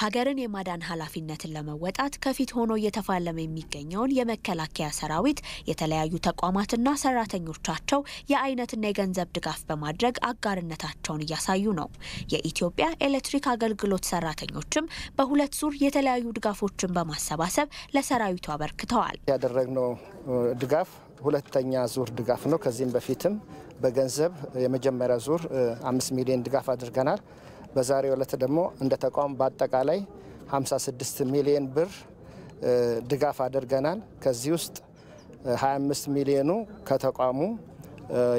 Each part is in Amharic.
ሀገርን የማዳን ኃላፊነትን ለመወጣት ከፊት ሆኖ እየተፋለመ የሚገኘውን የመከላከያ ሰራዊት የተለያዩ ተቋማትና ሰራተኞቻቸው የአይነትና የገንዘብ ድጋፍ በማድረግ አጋርነታቸውን እያሳዩ ነው። የኢትዮጵያ ኤሌክትሪክ አገልግሎት ሰራተኞችም በሁለት ዙር የተለያዩ ድጋፎችን በማሰባሰብ ለሰራዊቱ አበርክተዋል። ያደረግነው ድጋፍ ሁለተኛ ዙር ድጋፍ ነው። ከዚህም በፊትም በገንዘብ የመጀመሪያ ዙር አምስት ሚሊዮን ድጋፍ አድርገናል። በዛሬው ዕለት ደግሞ እንደ ተቋም በአጠቃላይ 56 ሚሊዮን ብር ድጋፍ አድርገናል። ከዚህ ውስጥ 25 ሚሊዮኑ ከተቋሙ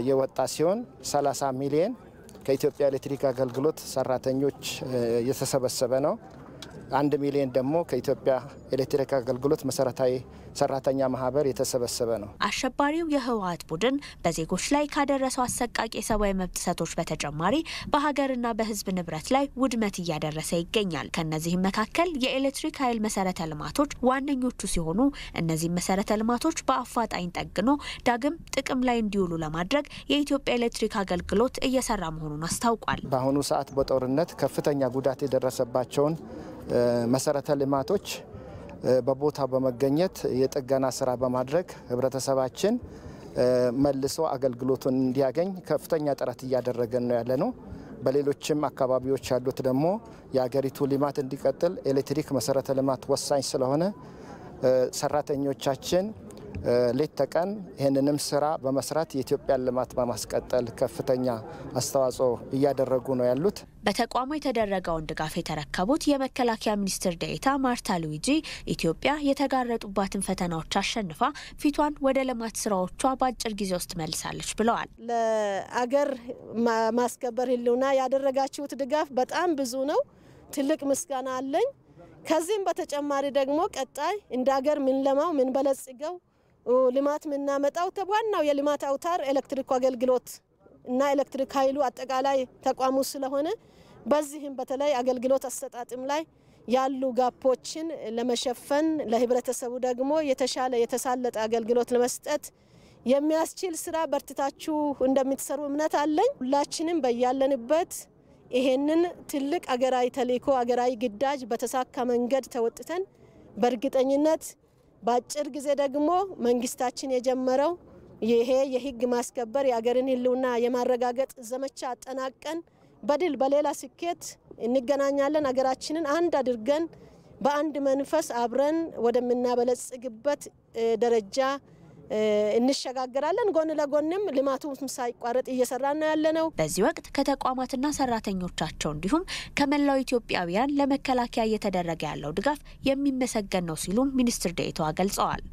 የወጣ ሲሆን 30 ሚሊዮን ከኢትዮጵያ ኤሌክትሪክ አገልግሎት ሰራተኞች የተሰበሰበ ነው። አንድ ሚሊዮን ደግሞ ከኢትዮጵያ ኤሌክትሪክ አገልግሎት መሰረታዊ ሰራተኛ ማህበር የተሰበሰበ ነው። አሸባሪው የህወሀት ቡድን በዜጎች ላይ ካደረሰው አሰቃቂ የሰብአዊ መብት ጥሰቶች በተጨማሪ በሀገርና በህዝብ ንብረት ላይ ውድመት እያደረሰ ይገኛል። ከእነዚህም መካከል የኤሌክትሪክ ኃይል መሰረተ ልማቶች ዋነኞቹ ሲሆኑ እነዚህ መሰረተ ልማቶች በአፋጣኝ ጠግኖ ዳግም ጥቅም ላይ እንዲውሉ ለማድረግ የኢትዮጵያ ኤሌክትሪክ አገልግሎት እየሰራ መሆኑን አስታውቋል። በአሁኑ ሰዓት በጦርነት ከፍተኛ ጉዳት የደረሰባቸውን መሰረተ ልማቶች በቦታ በመገኘት የጥገና ስራ በማድረግ ህብረተሰባችን መልሶ አገልግሎቱን እንዲያገኝ ከፍተኛ ጥረት እያደረገን ነው ያለ ነው። በሌሎችም አካባቢዎች ያሉት ደግሞ የሀገሪቱ ልማት እንዲቀጥል ኤሌክትሪክ መሰረተ ልማት ወሳኝ ስለሆነ ሰራተኞቻችን ሌት ተቀን ይህንንም ስራ በመስራት የኢትዮጵያን ልማት በማስቀጠል ከፍተኛ አስተዋጽኦ እያደረጉ ነው ያሉት። በተቋሙ የተደረገውን ድጋፍ የተረከቡት የመከላከያ ሚኒስትር ዴኤታ ማርታ ሉዊጂ ኢትዮጵያ የተጋረጡባትን ፈተናዎች አሸንፋ ፊቷን ወደ ልማት ስራዎቿ በአጭር ጊዜ ውስጥ መልሳለች ብለዋል። ለአገር ማስከበር ህልውና ያደረጋችሁት ድጋፍ በጣም ብዙ ነው። ትልቅ ምስጋና አለኝ። ከዚህም በተጨማሪ ደግሞ ቀጣይ እንደ ሀገር ምን በለጽገው ልማት የምናመጣው ዋናው የልማት አውታር ኤሌክትሪክ አገልግሎት እና ኤሌክትሪክ ኃይሉ አጠቃላይ ተቋሙ ስለሆነ በዚህም በተለይ አገልግሎት አሰጣጥም ላይ ያሉ ጋፖችን ለመሸፈን ለህብረተሰቡ ደግሞ የተሻለ የተሳለጠ አገልግሎት ለመስጠት የሚያስችል ስራ በርትታችሁ እንደምትሰሩ እምነት አለኝ። ሁላችንም በያለንበት ይሄንን ትልቅ አገራዊ ተልዕኮ አገራዊ ግዳጅ በተሳካ መንገድ ተወጥተን በእርግጠኝነት በአጭር ጊዜ ደግሞ መንግስታችን የጀመረው ይሄ የህግ ማስከበር የአገርን ህልውና የማረጋገጥ ዘመቻ አጠናቀን በድል በሌላ ስኬት እንገናኛለን። አገራችንን አንድ አድርገን በአንድ መንፈስ አብረን ወደምናበለጽግበት ደረጃ እንሸጋገራለን። ጎን ለጎንም ልማቱም ሳይቋረጥ እየሰራ ነው ነው። በዚህ ወቅት ከተቋማትና ሰራተኞቻቸው እንዲሁም ከመላው ኢትዮጵያውያን ለመከላከያ እየተደረገ ያለው ድጋፍ የሚመሰገን ነው ሲሉም ሚኒስትር ዴኤታዋ ገልጸዋል።